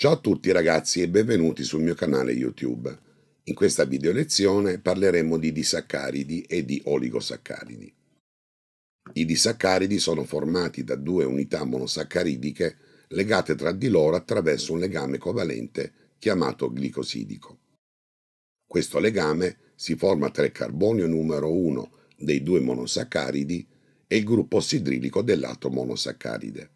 Ciao a tutti ragazzi e benvenuti sul mio canale YouTube. In questa video lezione parleremo di disaccaridi e di oligosaccaridi. I disaccaridi sono formati da due unità monosaccaridiche legate tra di loro attraverso un legame covalente chiamato glicosidico. Questo legame si forma tra il carbonio numero 1 dei due monosaccaridi e il gruppo ossidrilico dell'altro monosaccaride.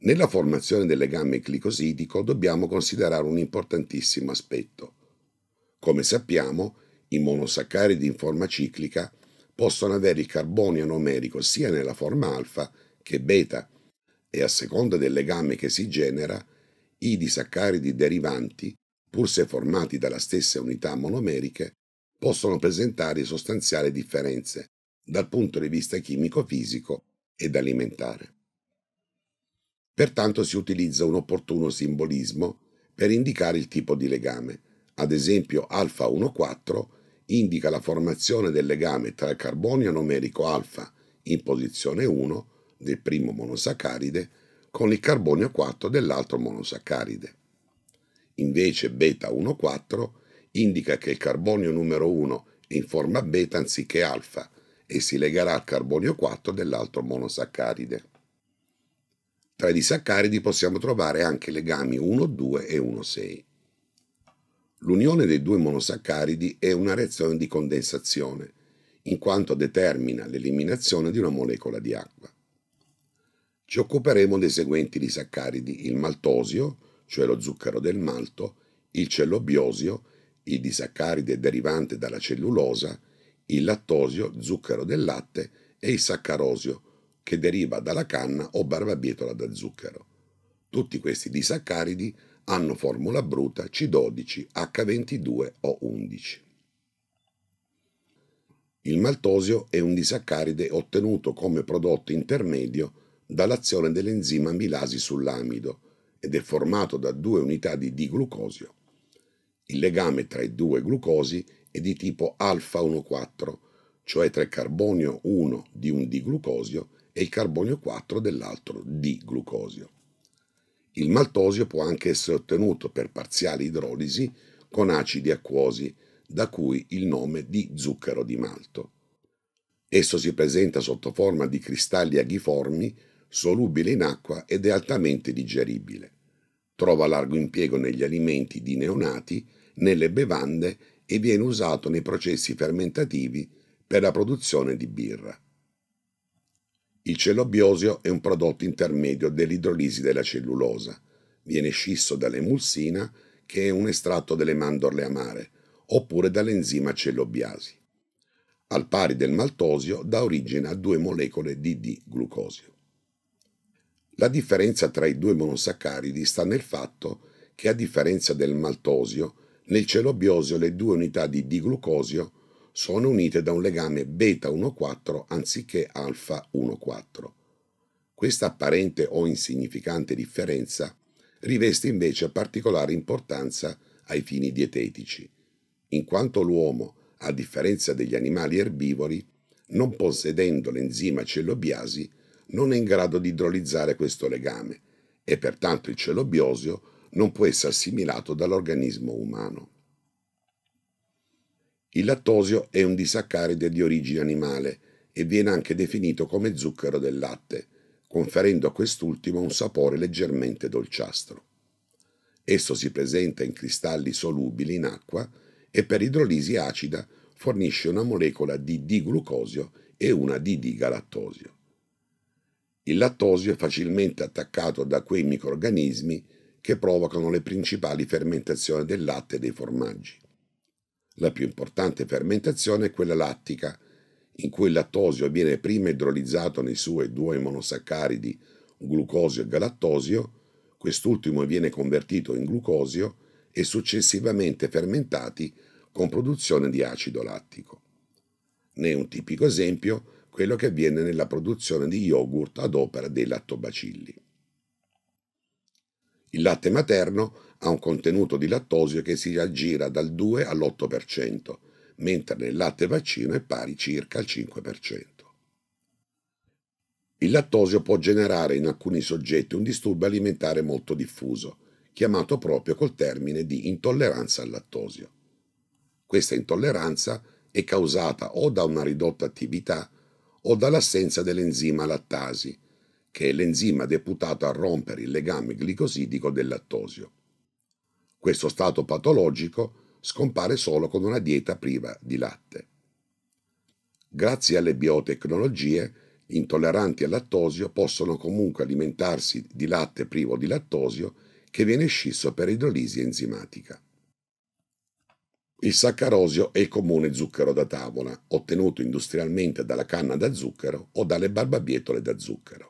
Nella formazione del legame glicosidico dobbiamo considerare un importantissimo aspetto. Come sappiamo, i monosaccaridi in forma ciclica possono avere il carbonio anomerico sia nella forma alfa che beta e a seconda del legame che si genera, i disaccaridi derivanti, pur se formati dalla stessa unità monomeriche, possono presentare sostanziali differenze dal punto di vista chimico-fisico ed alimentare. Pertanto si utilizza un opportuno simbolismo per indicare il tipo di legame. Ad esempio, alfa 1,4 indica la formazione del legame tra il carbonio numerico alfa in posizione 1 del primo monosaccaride con il carbonio 4 dell'altro monosaccaride. Invece beta 1,4 indica che il carbonio numero 1 è in forma beta anziché alfa e si legherà al carbonio 4 dell'altro monosaccaride. Tra i disaccaridi possiamo trovare anche legami 1,2 e 1,6. L'unione dei due monosaccaridi è una reazione di condensazione, in quanto determina l'eliminazione di una molecola di acqua. Ci occuperemo dei seguenti disaccaridi, il maltosio, cioè lo zucchero del malto, il cellobiosio, il disaccaride derivante dalla cellulosa, il lattosio, zucchero del latte, e il saccarosio, che deriva dalla canna o barbabietola da zucchero. Tutti questi disaccaridi hanno formula bruta C12, H22O11. Il maltosio è un disaccaride ottenuto come prodotto intermedio dall'azione dell'enzima amilasi sull'amido ed è formato da due unità di diglucosio. Il legame tra i due glucosi è di tipo alfa 1,4, cioè tra carbonio 1 di un diglucosio glucosio e il carbonio 4 dell'altro di glucosio Il maltosio può anche essere ottenuto per parziale idrolisi con acidi acquosi, da cui il nome di zucchero di malto. Esso si presenta sotto forma di cristalli aghiformi, solubile in acqua ed è altamente digeribile. Trova largo impiego negli alimenti di neonati, nelle bevande e viene usato nei processi fermentativi per la produzione di birra. Il celobiosio è un prodotto intermedio dell'idrolisi della cellulosa. Viene scisso dall'emulsina, che è un estratto delle mandorle amare, oppure dall'enzima cellobiasi. Al pari del maltosio dà origine a due molecole di D-glucosio. La differenza tra i due monosaccaridi sta nel fatto che, a differenza del maltosio, nel celobiosio le due unità di D-glucosio sono unite da un legame beta 1,4 anziché alfa 1,4. Questa apparente o insignificante differenza riveste invece particolare importanza ai fini dietetici, in quanto l'uomo, a differenza degli animali erbivori, non possedendo l'enzima cellobiasi, non è in grado di idrolizzare questo legame e pertanto il cellobiosio non può essere assimilato dall'organismo umano. Il lattosio è un disaccaride di origine animale e viene anche definito come zucchero del latte, conferendo a quest'ultimo un sapore leggermente dolciastro. Esso si presenta in cristalli solubili in acqua e per idrolisi acida fornisce una molecola di diglucosio e una di digalattosio. Il lattosio è facilmente attaccato da quei microrganismi che provocano le principali fermentazioni del latte e dei formaggi. La più importante fermentazione è quella lattica, in cui il lattosio viene prima idrolizzato nei suoi due monosaccaridi, glucosio e galattosio, quest'ultimo viene convertito in glucosio e successivamente fermentati con produzione di acido lattico. Ne è un tipico esempio quello che avviene nella produzione di yogurt ad opera dei lattobacilli. Il latte materno ha un contenuto di lattosio che si aggira dal 2 all'8%, mentre nel latte vaccino è pari circa al 5%. Il lattosio può generare in alcuni soggetti un disturbo alimentare molto diffuso, chiamato proprio col termine di intolleranza al lattosio. Questa intolleranza è causata o da una ridotta attività o dall'assenza dell'enzima lattasi, che è l'enzima deputato a rompere il legame glicosidico del lattosio. Questo stato patologico scompare solo con una dieta priva di latte. Grazie alle biotecnologie, intolleranti al lattosio possono comunque alimentarsi di latte privo di lattosio che viene scisso per idrolisi enzimatica. Il saccarosio è il comune zucchero da tavola, ottenuto industrialmente dalla canna da zucchero o dalle barbabietole da zucchero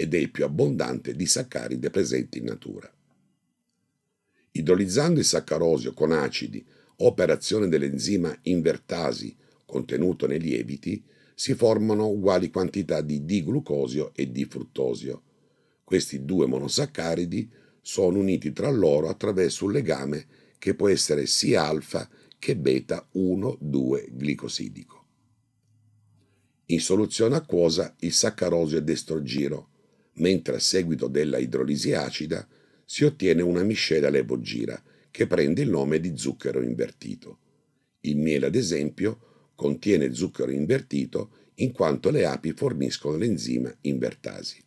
ed è il più abbondante di saccaride presenti in natura. Idolizzando il saccarosio con acidi o per azione dell'enzima invertasi contenuto nei lieviti, si formano uguali quantità di diglucosio e di fruttosio. Questi due monosaccaridi sono uniti tra loro attraverso un legame che può essere sia alfa che beta 1,2-glicosidico. In soluzione acquosa il saccarosio è destrogiro, mentre a seguito della idrolisi acida si ottiene una miscela levogira che prende il nome di zucchero invertito. Il miele, ad esempio, contiene zucchero invertito in quanto le api forniscono l'enzima invertasi.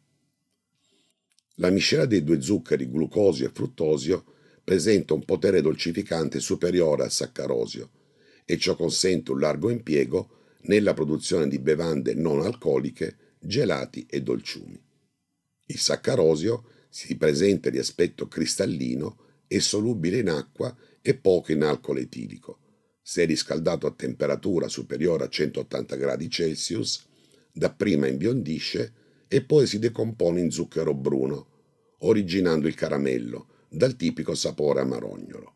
La miscela dei due zuccheri glucosio e fruttosio presenta un potere dolcificante superiore al saccarosio e ciò consente un largo impiego nella produzione di bevande non alcoliche, gelati e dolciumi. Il saccarosio si presenta di aspetto cristallino, è solubile in acqua e poco in alcol etilico. Se riscaldato a temperatura superiore a 180 gradi dapprima imbiondisce e poi si decompone in zucchero bruno, originando il caramello, dal tipico sapore amarognolo.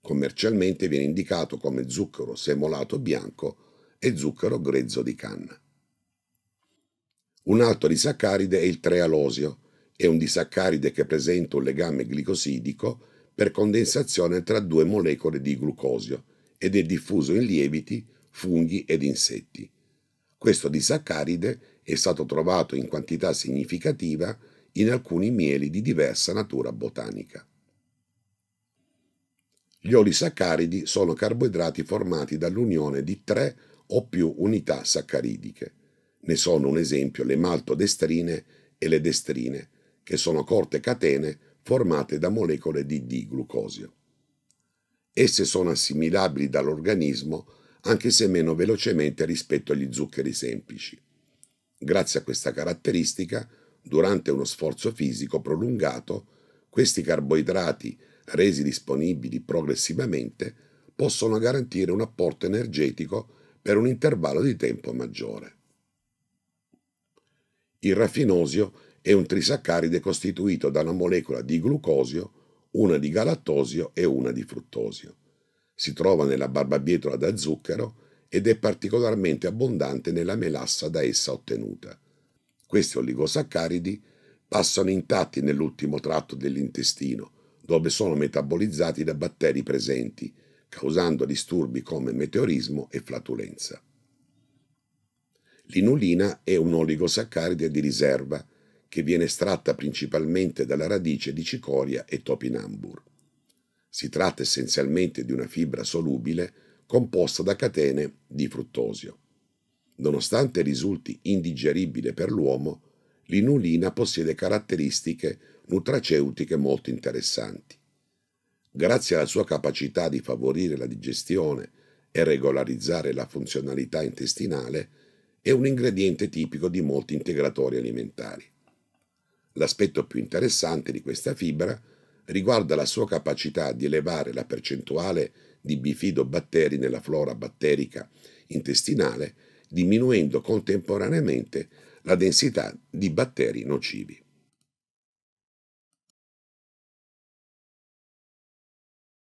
Commercialmente viene indicato come zucchero semolato bianco e zucchero grezzo di canna. Un altro disaccaride è il trealosio, è un disaccaride che presenta un legame glicosidico per condensazione tra due molecole di glucosio ed è diffuso in lieviti, funghi ed insetti. Questo disaccaride è stato trovato in quantità significativa in alcuni mieli di diversa natura botanica. Gli olisaccaridi sono carboidrati formati dall'unione di tre o più unità saccaridiche. Ne sono un esempio le maltodestrine e le destrine, che sono corte catene formate da molecole di D-glucosio. Esse sono assimilabili dall'organismo anche se meno velocemente rispetto agli zuccheri semplici. Grazie a questa caratteristica, durante uno sforzo fisico prolungato, questi carboidrati, resi disponibili progressivamente, possono garantire un apporto energetico per un intervallo di tempo maggiore. Il raffinosio è un trisaccaride costituito da una molecola di glucosio, una di galattosio e una di fruttosio. Si trova nella barbabietola da zucchero ed è particolarmente abbondante nella melassa da essa ottenuta. Questi oligosaccaridi passano intatti nell'ultimo tratto dell'intestino, dove sono metabolizzati da batteri presenti, causando disturbi come meteorismo e flatulenza. L'inulina è un oligosaccaride di riserva che viene estratta principalmente dalla radice di cicoria e topinambur. Si tratta essenzialmente di una fibra solubile composta da catene di fruttosio. Nonostante risulti indigeribile per l'uomo, l'inulina possiede caratteristiche nutraceutiche molto interessanti. Grazie alla sua capacità di favorire la digestione e regolarizzare la funzionalità intestinale, è un ingrediente tipico di molti integratori alimentari. L'aspetto più interessante di questa fibra riguarda la sua capacità di elevare la percentuale di bifidobatteri nella flora batterica intestinale, diminuendo contemporaneamente la densità di batteri nocivi.